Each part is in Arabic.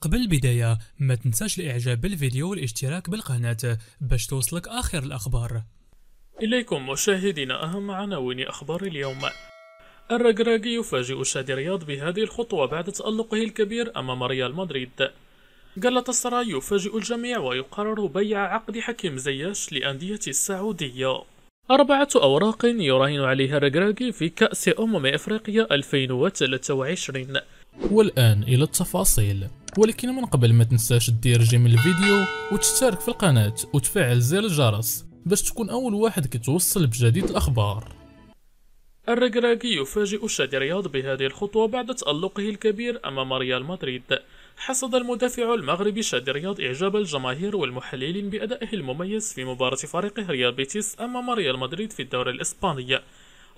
قبل البداية ما تنساش الاعجاب بالفيديو والاشتراك بالقناة باش توصلك اخر الاخبار اليكم مشاهدينا اهم عناوين اخبار اليوم الرجراجي يفاجئ شادي رياض بهذه الخطوة بعد تألقه الكبير امام ريال مدريد غالاتاسراي يفاجئ الجميع ويقرر بيع عقد حكيم زياش لأندية السعودية أربعة أوراق يراهن عليها الرجراجي في كأس أمم إفريقيا 2023 والآن إلى التفاصيل ولكن من قبل ما تنساش دير جيم الفيديو وتشترك في القناة وتفعل زر الجرس باش تكون أول واحد كتوصل بجديد الأخبار الرقراقي يفاجئ شادي رياض بهذه الخطوة بعد تألقه الكبير أمام ريال مدريد حصد المدافع المغربي شادي رياض إعجاب الجماهير والمحللين بأدائه المميز في مباراة فريقه ريال بيتيس أمام ريال مدريد في الدوري الإسباني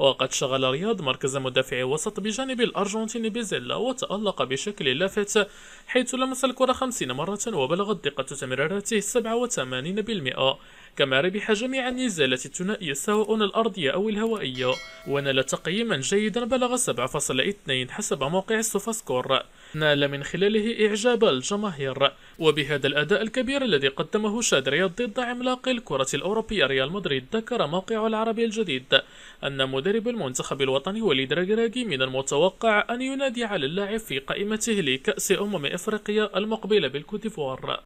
وقد شغل رياض مركز مدافع وسط بجانب الأرجنتين بيزيلا وتألق بشكل لافت حيث لمس الكرة 50 مرة وبلغت دقة تمريراته 87% كما ربح جميع النزالات الثنائية سواء الأرضية أو الهوائية ونال تقييما جيدا بلغ 7.2 حسب موقع السوفاسكور نال من خلاله إعجاب الجماهير وبهذا الأداء الكبير الذي قدمه شاد رياض ضد عملاق الكرة الأوروبية ريال مدريد ذكر موقع العربي الجديد أن مدرب المنتخب الوطني وليد راجراجي من المتوقع أن ينادي على اللاعب في قائمته لكأس أمم إفريقيا المقبلة بالكوتيفوار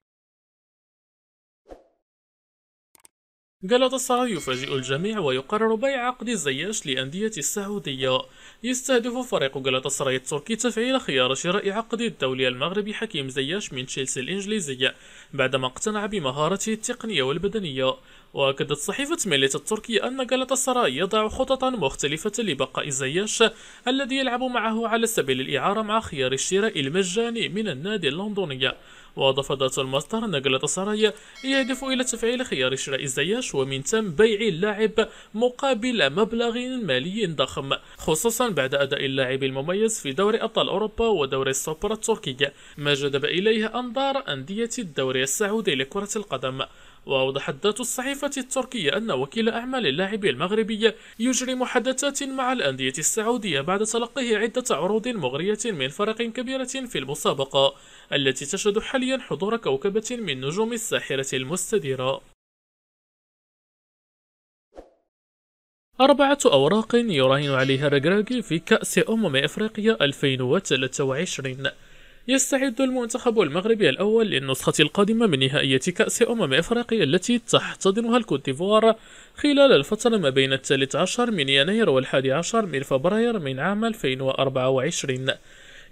جلت يفاجئ الجميع ويقرر بيع عقد الزياش لأندية السعودية يستهدف فريق جلاتاسراي التركي تفعيل خيار شراء عقد الدولي المغربي حكيم زياش من تشيلسي الإنجليزية بعدما اقتنع بمهارته التقنية والبدنية وأكدت صحيفة ميليت التركي أن جلاتاسراي يضع خططا مختلفة لبقاء زياش الذي يلعب معه على سبيل الإعارة مع خيار الشراء المجاني من النادي اللندني وأضاف ذات المصدر أن جلاتاسراي يهدف إلى تفعيل خيار شراء زياش ومن ثم بيع اللاعب مقابل مبلغ مالي ضخم خصوصا بعد أداء اللاعب المميز في دوري أبطال أوروبا ودوري السوبر التركي ما جذب إليه أنظار أندية الدوري السعودي لكرة القدم وأوضحت ذات الصحيفة التركية أن وكيل أعمال اللاعب المغربي يجري محادثات مع الأندية السعودية بعد تلقيه عدة عروض مغرية من فرق كبيرة في المسابقة التي تشهد حاليا حضور كوكبة من نجوم الساحرة المستديرة أربعة أوراق يراهن عليها رجراجي في كأس أمم إفريقيا 2023 يستعد المنتخب المغربي الأول للنسخة القادمة من نهائية كأس أمم إفريقيا التي تحتضنها الكوتيفوار خلال الفترة ما بين الثالث عشر من يناير والحادي عشر من فبراير من عام 2024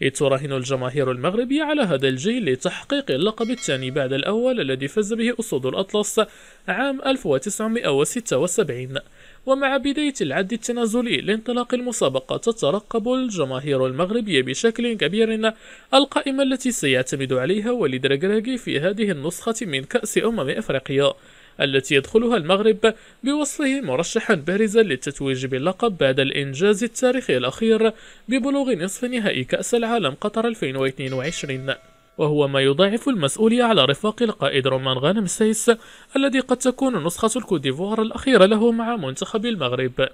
إذ تراهن الجماهير المغربية على هذا الجيل لتحقيق اللقب الثاني بعد الأول الذي فاز به أسود الأطلس عام 1976 ومع بداية العد التنازلي لانطلاق المسابقة تترقب الجماهير المغربية بشكل كبير القائمة التي سيعتمد عليها وليد ركراكي في هذه النسخة من كأس أمم أفريقيا التي يدخلها المغرب بوصفه مرشحا بارزا للتتويج باللقب بعد الإنجاز التاريخي الأخير ببلوغ نصف نهائي كأس العالم قطر 2022 وهو ما يضاعف المسؤولية على رفاق القائد رومان غانم سيس الذي قد تكون نسخة الكوديفوار الأخيرة له مع منتخب المغرب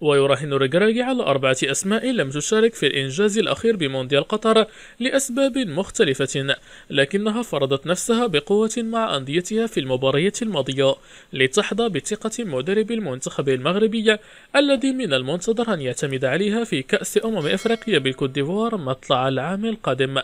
ويراهن ريغراغي على أربعة أسماء لم تشارك في الإنجاز الأخير بمونديال قطر لأسباب مختلفة لكنها فرضت نفسها بقوة مع أنديتها في المباراة الماضية لتحظى بثقة مدرب المنتخب المغربي الذي من المنتظر أن يعتمد عليها في كأس أمم إفريقيا بالكوت ديفوار مطلع العام القادم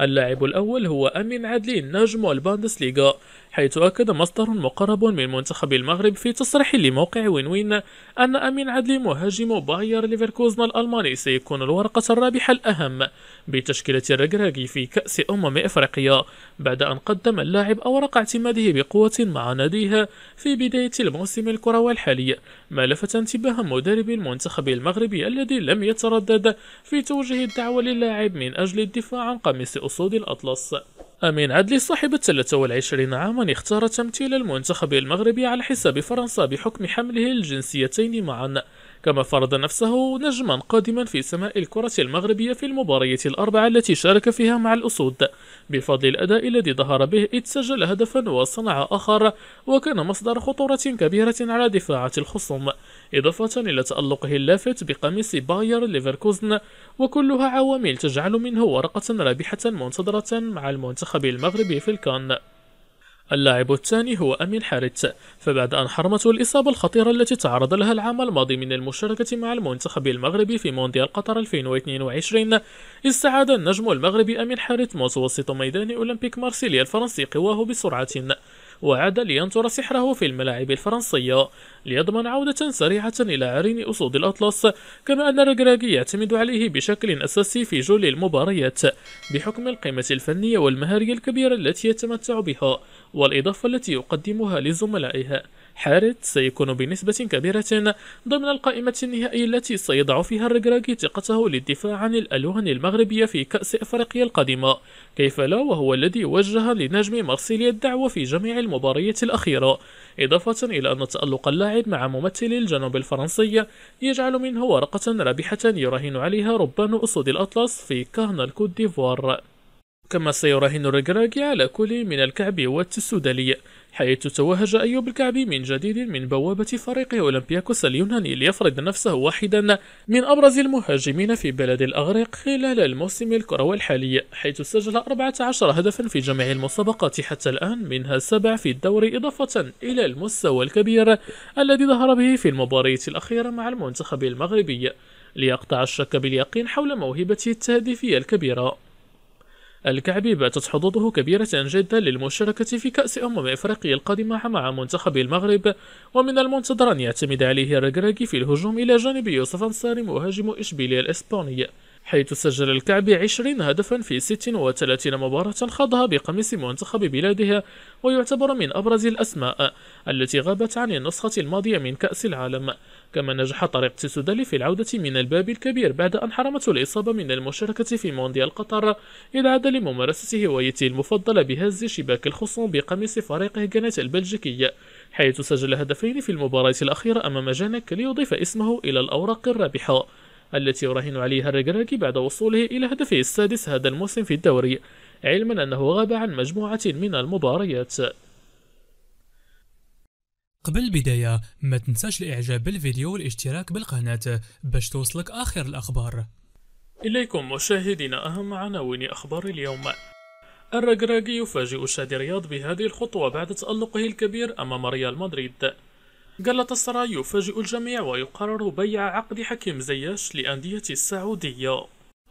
اللاعب الأول هو أمين عدلي نجم الباندسليغا حيث أكد مصدر مقرب من منتخب المغرب في تصريح لموقع وين وين أن أمين عدلي مهاجم باير ليفركوزن الألماني سيكون الورقة الرابحة الأهم بتشكيلة الرجراجي في كأس أمم إفريقيا بعد أن قدم اللاعب أوراق اعتماده بقوة مع ناديه في بداية الموسم الكروي الحالي ما لفت انتباه مدرب المنتخب المغربي الذي لم يتردد في توجيه الدعوة للاعب من أجل الدفاع عن قميص أسود الأطلس أمين عدلي صاحبة 23 عاما اختار تمثيل المنتخب المغربي على حساب فرنسا بحكم حمله الجنسيتين معا كما فرض نفسه نجما قادما في سماء الكرة المغربية في المبارية الأربعة التي شارك فيها مع الأسود بفضل الأداء الذي ظهر به إذ سجل هدفا وصنع آخر وكان مصدر خطورة كبيرة على دفاعات الخصوم إضافة إلى تألقه اللافت بقميص باير ليفركوزن وكلها عوامل تجعل منه ورقة رابحة منتظرة مع المنتخب المغربي في الكان اللاعب الثاني هو أمين حارت فبعد أن حرمته الإصابة الخطيرة التي تعرض لها العام الماضي من المشاركة مع المنتخب المغربي في مونديال قطر 2022 استعاد النجم المغربي أمين حارت متوسط ميدان أولمبيك مارسيليا الفرنسي قواه بسرعة وعاد لينطر سحره في الملاعب الفرنسية ليضمن عودة سريعة إلى عرين أسود الأطلس كما أن رجراجي يعتمد عليه بشكل أساسي في جل المباريات بحكم القيمة الفنية والمهارية الكبيرة التي يتمتع بها والإضافة التي يقدمها لزملائها حارث سيكون بنسبة كبيرة ضمن القائمة النهائية التي سيضع فيها الركراكي ثقته للدفاع عن الألوان المغربية في كأس أفريقيا القادمة كيف لا وهو الذي وجه لنجم مارسيليا الدعوة في جميع المباريات الأخيرة إضافة إلى أن تألق اللاعب مع ممثل الجنوب الفرنسي يجعل منه ورقة رابحة يراهن عليها ربان أسود الأطلس في كهنة الكوت ديفوار كما سيراهن الركراكي على كل من الكعبي والتسودالي حيث توهج أيوب الكعبي من جديد من بوابة فريق أولمبياكوس اليوناني ليفرض نفسه واحدا من أبرز المهاجمين في بلد الأغريق خلال الموسم الكروي الحالي حيث سجل 14 هدفا في جميع المسابقات حتى الآن منها سبع في الدوري إضافة إلى المستوى الكبير الذي ظهر به في المباراة الأخيرة مع المنتخب المغربي ليقطع الشك باليقين حول موهبته التهديفية الكبيرة الكعبي باتت حظوظه كبيرة جدا للمشاركة في كأس أمم إفريقيا القادمة مع منتخب المغرب ومن المنتظر أن يعتمد عليه الركراكي في الهجوم إلى جانب يوسف أنصاري مهاجم إشبيلية الإسباني حيث سجل الكعبي 20 هدفا في 36 مباراة خاضها بقميص منتخب بلاده ويعتبر من أبرز الأسماء التي غابت عن النسخة الماضية من كأس العالم كما نجح طريق تسودالي في العودة من الباب الكبير بعد أن حرمته الإصابة من المشاركة في مونديال قطر إذ عاد لممارسة هوايته المفضلة بهز شباك الخصوم بقميص فريقه جنات البلجيكي حيث سجل هدفين في المباراة الأخيرة أمام جانك ليضيف اسمه إلى الأوراق الرابحة التي يراهن عليها الركراكي بعد وصوله إلى هدفه السادس هذا الموسم في الدوري علما أنه غاب عن مجموعة من المباريات قبل البداية ما تنساش الإعجاب بالفيديو والاشتراك بالقناة باش توصلك آخر الأخبار إليكم مشاهدينا أهم عناوين أخبار اليوم الرجراجي يفاجئ شادي رياض بهذه الخطوة بعد تألقه الكبير أمام ريال مدريد قلت الصراع يفاجئ الجميع ويقرر بيع عقد حكيم زياش لأندية السعودية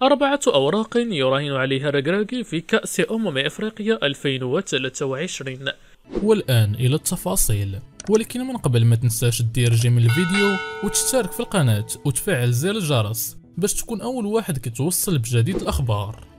أربعة أوراق يراهن عليها رجراجي في كأس أمم إفريقيا 2023 والآن إلى التفاصيل ولكن من قبل ما تنساش تدير جيم الفيديو وتشترك في القناة وتفعل زر الجرس باش تكون أول واحد كتوصل بجديد الأخبار